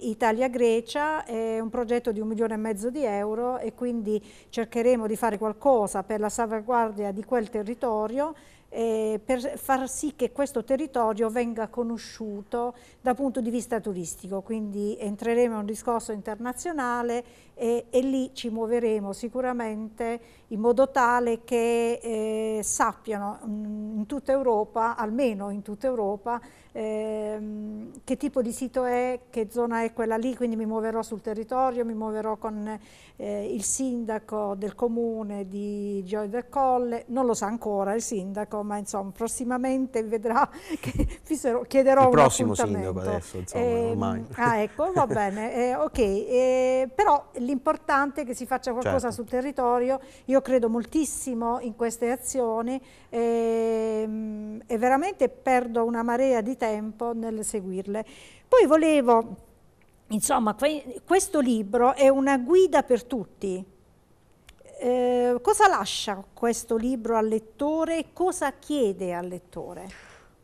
Italia-Grecia, è un progetto di un milione e mezzo di euro e quindi cercheremo di fare qualcosa per la salvaguardia di quel territorio eh, per far sì che questo territorio venga conosciuto dal punto di vista turistico. Quindi entreremo in un discorso internazionale eh, e, lì ci muoveremo sicuramente in modo tale che eh, sappiano mm, in tutta Europa, almeno in tutta Europa, ehm, che tipo di sito è, che zona è quella lì, quindi mi muoverò sul territorio, mi muoverò con eh, il sindaco del comune di Gioia del Colle, non lo sa ancora il sindaco, sindaco, ma insomma prossimamente vedrà che fisero, chiederò Il prossimo sindaco adesso, insomma, eh, ormai. Ah, ecco, va bene, eh, ok. Eh, però l'importante è che si faccia qualcosa certo. sul territorio. Io credo moltissimo in queste azioni ehm, e veramente perdo una marea di tempo nel seguirle. Poi volevo... Insomma, questo libro è una guida per tutti, eh, cosa lascia questo libro al lettore e cosa chiede al lettore?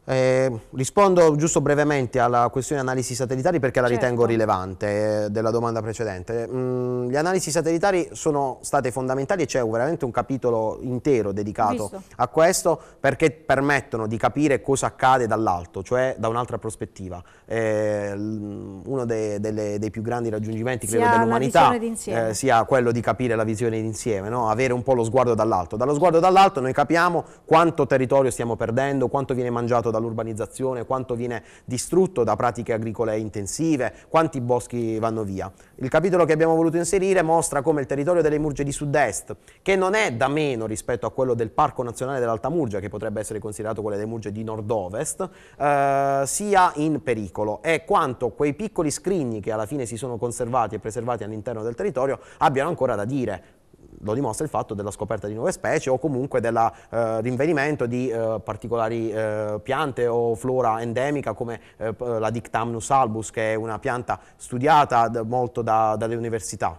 Eh, rispondo giusto brevemente alla questione analisi satellitari perché la certo. ritengo rilevante eh, della domanda precedente. Mm, le analisi satellitari sono state fondamentali e c'è veramente un capitolo intero dedicato Visto. a questo perché permettono di capire cosa accade dall'alto, cioè da un'altra prospettiva. Eh, uno de, delle, dei più grandi raggiungimenti credo, dell'umanità eh, sia quello di capire la visione d'insieme, no? avere un po' lo sguardo dall'alto. Dallo sguardo dall'alto noi capiamo quanto territorio stiamo perdendo, quanto viene mangiato dall'urbanizzazione, quanto viene distrutto da pratiche agricole intensive, quanti boschi vanno via. Il capitolo che abbiamo voluto inserire mostra come il territorio delle Murge di Sud-Est, che non è da meno rispetto a quello del Parco Nazionale dell'Alta Murgia, che potrebbe essere considerato quello delle Murge di Nord-Ovest, eh, sia in pericolo e quanto quei piccoli scrigni che alla fine si sono conservati e preservati all'interno del territorio abbiano ancora da dire lo dimostra il fatto della scoperta di nuove specie o comunque del eh, rinvenimento di eh, particolari eh, piante o flora endemica come eh, la Dictamnus albus, che è una pianta studiata d- molto da, dalle università.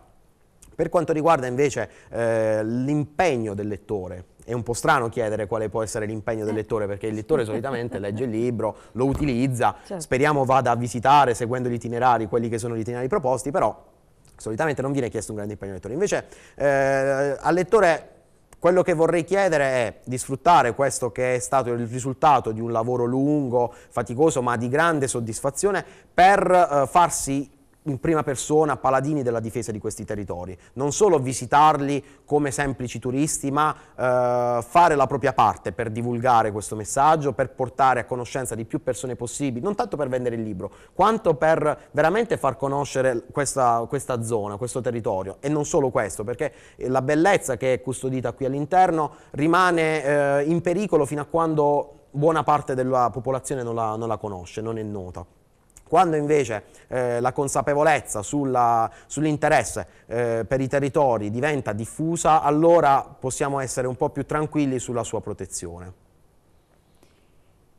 Per quanto riguarda invece eh, l'impegno del lettore, è un po' strano chiedere quale può essere l'impegno del eh. lettore, perché il lettore solitamente legge il libro, lo utilizza, certo. speriamo vada a visitare seguendo gli itinerari, quelli che sono gli itinerari proposti, però solitamente non viene chiesto un grande impegno al lettore. Invece eh, al lettore quello che vorrei chiedere è di sfruttare questo che è stato il risultato di un lavoro lungo, faticoso, ma di grande soddisfazione per eh, farsi in prima persona paladini della difesa di questi territori, non solo visitarli come semplici turisti, ma eh, fare la propria parte per divulgare questo messaggio, per portare a conoscenza di più persone possibili, non tanto per vendere il libro, quanto per veramente far conoscere questa, questa zona, questo territorio e non solo questo, perché eh, la bellezza che è custodita qui all'interno rimane eh, in pericolo fino a quando buona parte della popolazione non la, non la conosce, non è nota. Quando invece eh, la consapevolezza sull'interesse eh, per i territori diventa diffusa, allora possiamo essere un po' più tranquilli sulla sua protezione.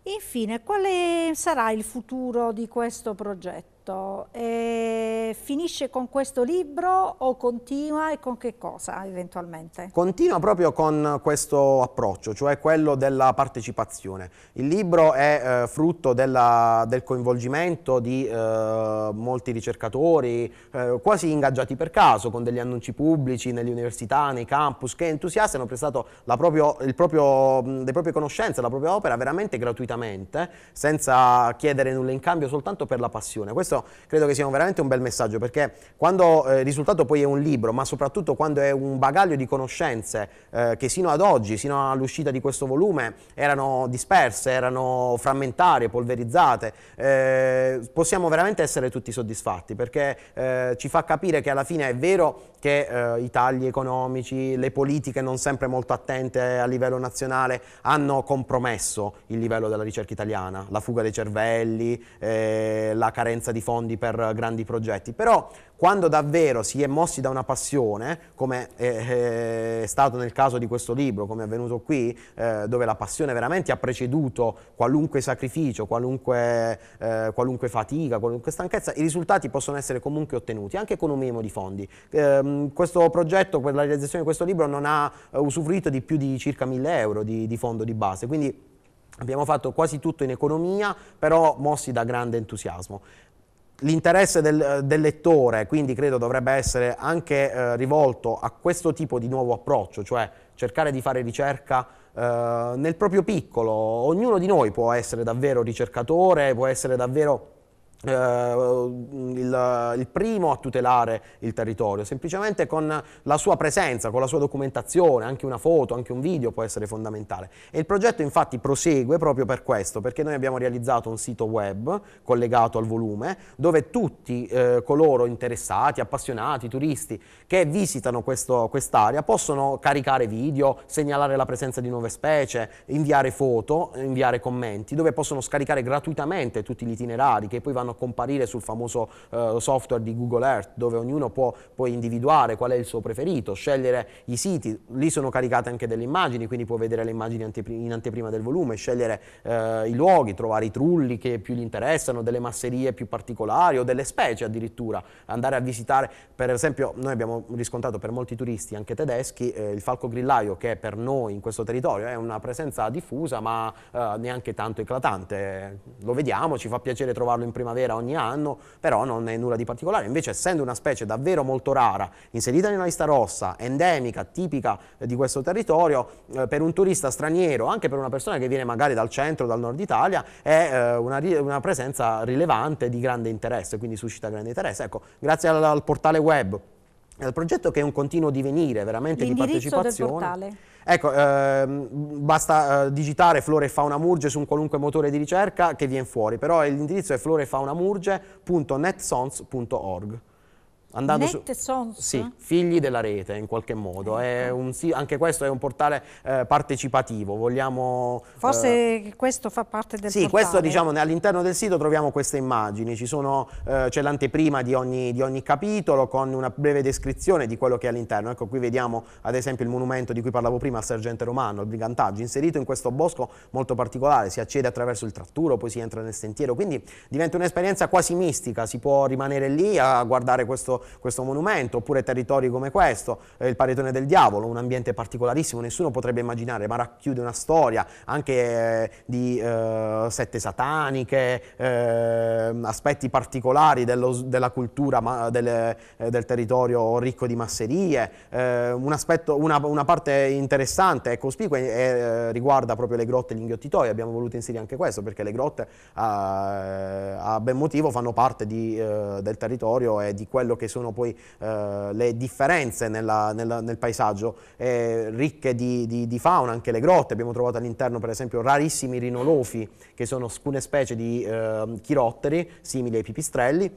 Infine, quale sarà il futuro di questo progetto? tutto. E finisce con questo libro o continua e con che cosa eventualmente? Continua proprio con questo approccio, cioè quello della partecipazione. Il libro è eh, frutto della, del coinvolgimento di eh, molti ricercatori, eh, quasi ingaggiati per caso, con degli annunci pubblici nelle università, nei campus, che entusiasti hanno prestato proprio, proprio, le proprie conoscenze, la propria opera veramente gratuitamente, senza chiedere nulla in cambio, soltanto per la passione. Questo questo credo che sia veramente un bel messaggio, perché quando eh, il risultato poi è un libro, ma soprattutto quando è un bagaglio di conoscenze eh, che sino ad oggi, sino all'uscita di questo volume, erano disperse, erano frammentarie, polverizzate, eh, possiamo veramente essere tutti soddisfatti, perché eh, ci fa capire che alla fine è vero che eh, i tagli economici, le politiche non sempre molto attente a livello nazionale hanno compromesso il livello della ricerca italiana, la fuga dei cervelli, eh, la carenza di fondi per grandi progetti, però quando davvero si è mossi da una passione, come è, è stato nel caso di questo libro, come è avvenuto qui, eh, dove la passione veramente ha preceduto qualunque sacrificio, qualunque, eh, qualunque, fatica, qualunque stanchezza, i risultati possono essere comunque ottenuti, anche con un minimo di fondi. Eh, questo progetto, per la realizzazione di questo libro, non ha eh, usufruito di più di circa 1000 euro di, di fondo di base, quindi abbiamo fatto quasi tutto in economia, però mossi da grande entusiasmo l'interesse del, eh, del, lettore, quindi credo dovrebbe essere anche eh, rivolto a questo tipo di nuovo approccio, cioè cercare di fare ricerca eh, nel proprio piccolo. Ognuno di noi può essere davvero ricercatore, può essere davvero eh, il, il primo a tutelare il territorio, semplicemente con la sua presenza, con la sua documentazione, anche una foto, anche un video può essere fondamentale. E il progetto infatti prosegue proprio per questo, perché noi abbiamo realizzato un sito web collegato al volume, dove tutti eh, coloro interessati, appassionati, turisti che visitano questo, quest'area possono caricare video, segnalare la presenza di nuove specie, inviare foto, inviare commenti, dove possono scaricare gratuitamente tutti gli itinerari che poi vanno a comparire sul famoso eh, software software di Google Earth dove ognuno può poi individuare qual è il suo preferito, scegliere i siti, lì sono caricate anche delle immagini, quindi può vedere le immagini in anteprima del volume, scegliere eh, i luoghi, trovare i trulli che più gli interessano, delle masserie più particolari o delle specie addirittura, andare a visitare, per esempio noi abbiamo riscontrato per molti turisti, anche tedeschi, eh, il falco grillaio che per noi in questo territorio è una presenza diffusa ma eh, neanche tanto eclatante, lo vediamo, ci fa piacere trovarlo in primavera ogni anno, però non è nulla di particolare particolare, invece essendo una specie davvero molto rara, inserita nella lista rossa, endemica, tipica eh, di questo territorio, eh, per un turista straniero, anche per una persona che viene magari dal centro, dal nord Italia, è eh, una, una presenza rilevante di grande interesse, quindi suscita grande interesse. Ecco, grazie al, al portale web, al progetto che è un continuo divenire veramente di partecipazione. Ecco, ehm, basta eh, digitare Flora e Fauna Murge su un qualunque motore di ricerca che viene fuori, però l'indirizzo è florefaunamurge.netsons.org. Andando su, Sì, figli della rete in qualche modo. Ecco. Un, sì, anche questo è un portale eh, partecipativo. Vogliamo, Forse eh, questo fa parte del sì, portale. Sì, questo diciamo all'interno del sito troviamo queste immagini. Sono, eh, c'è l'anteprima di ogni, di ogni, capitolo con una breve descrizione di quello che è all'interno. Ecco, qui vediamo ad esempio il monumento di cui parlavo prima, al sergente romano, il brigantaggio, inserito in questo bosco molto particolare. Si accede attraverso il tratturo, poi si entra nel sentiero. Quindi diventa un'esperienza quasi mistica. Si può rimanere lì a guardare questo questo monumento, oppure territori come questo, eh, il Paretone del Diavolo, un ambiente particolarissimo, nessuno potrebbe immaginare, ma racchiude una storia anche eh, di eh, sette sataniche, eh, aspetti particolari dello, della cultura ma, del, eh, del, territorio ricco di masserie, un aspetto, una, una, parte interessante e cospicua riguarda proprio le grotte e gli inghiottitoi, abbiamo voluto inserire anche questo perché le grotte a ben motivo fanno parte di, del territorio e di quello che sono poi eh, le differenze nella, nella, nel paesaggio, eh, ricche di, di, di, fauna, anche le grotte, abbiamo trovato all'interno per esempio rarissimi rinolofi, che sono alcune specie di ehm, chirotteri simili ai pipistrelli,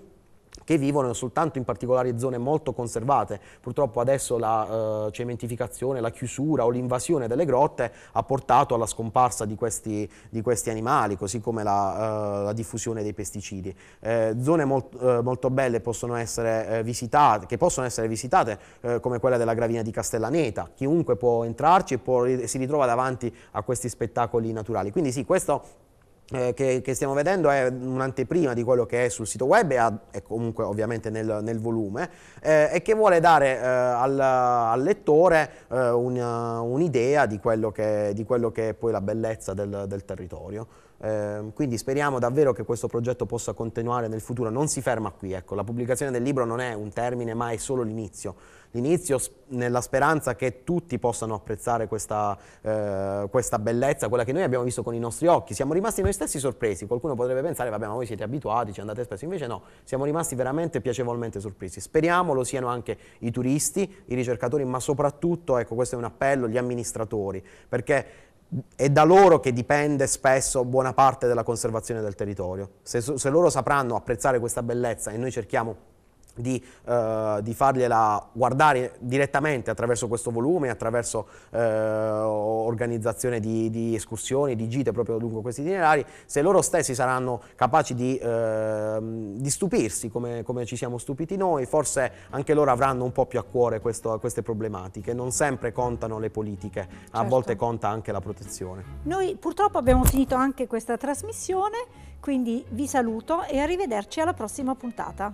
che vivono soltanto in particolari zone molto conservate. Purtroppo adesso la eh, cementificazione, la chiusura o l'invasione delle grotte ha portato alla scomparsa di questi, di questi animali, così come la, eh, la diffusione dei pesticidi. Eh, zone molt, eh, molto belle possono essere, eh, visitate, che possono essere visitate eh, come quella della Gravina di Castellaneta. Chiunque può entrarci e può, si ritrova davanti a questi spettacoli naturali. Quindi sì, questo eh, che, che, stiamo vedendo è un'anteprima di quello che è sul sito web e, ha, è comunque ovviamente nel, nel volume eh, e che vuole dare eh, al, al, lettore eh, una, un'idea di quello, che, di quello, che, è poi la bellezza del, del territorio. Ehm, quindi speriamo davvero che questo progetto possa continuare nel futuro, non si ferma qui, ecco. la pubblicazione del libro non è un termine ma è solo l'inizio l'inizio nella speranza che tutti possano apprezzare questa, eh, questa, bellezza, quella che noi abbiamo visto con i nostri occhi. Siamo rimasti noi stessi sorpresi, qualcuno potrebbe pensare, vabbè ma voi siete abituati, ci andate spesso, invece no, siamo rimasti veramente piacevolmente sorpresi. Speriamo lo siano anche i turisti, i ricercatori, ma soprattutto, ecco questo è un appello, gli amministratori, perché è da loro che dipende spesso buona parte della conservazione del territorio. Se, se loro sapranno apprezzare questa bellezza e noi cerchiamo di, eh, di, fargliela guardare direttamente attraverso questo volume, attraverso eh, organizzazione di, di, escursioni, di gite proprio lungo questi itinerari, se loro stessi saranno capaci di, eh, di stupirsi come, come, ci siamo stupiti noi, forse anche loro avranno un po' più a cuore questo, queste problematiche. Non sempre contano le politiche, certo. a volte conta anche la protezione. Noi purtroppo abbiamo finito anche questa trasmissione, quindi vi saluto e arrivederci alla prossima puntata.